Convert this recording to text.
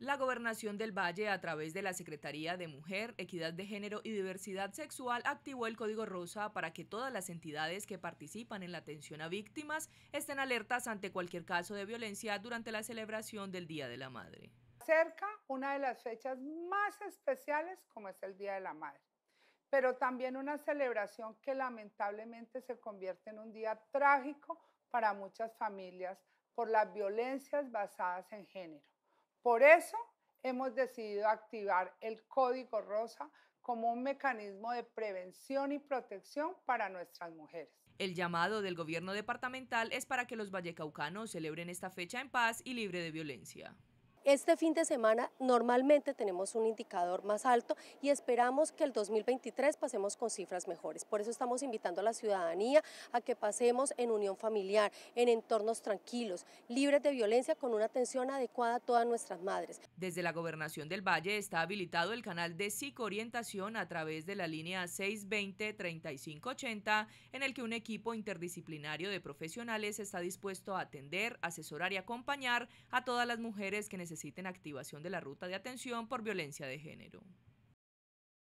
La Gobernación del Valle, a través de la Secretaría de Mujer, Equidad de Género y Diversidad Sexual, activó el Código Rosa para que todas las entidades que participan en la atención a víctimas estén alertas ante cualquier caso de violencia durante la celebración del Día de la Madre. Cerca una de las fechas más especiales como es el Día de la Madre, pero también una celebración que lamentablemente se convierte en un día trágico para muchas familias por las violencias basadas en género. Por eso hemos decidido activar el Código Rosa como un mecanismo de prevención y protección para nuestras mujeres. El llamado del gobierno departamental es para que los vallecaucanos celebren esta fecha en paz y libre de violencia. Este fin de semana normalmente tenemos un indicador más alto y esperamos que el 2023 pasemos con cifras mejores. Por eso estamos invitando a la ciudadanía a que pasemos en unión familiar, en entornos tranquilos, libres de violencia, con una atención adecuada a todas nuestras madres. Desde la Gobernación del Valle está habilitado el canal de psicoorientación a través de la línea 620-3580, en el que un equipo interdisciplinario de profesionales está dispuesto a atender, asesorar y acompañar a todas las mujeres que necesitan necesiten activación de la ruta de atención por violencia de género.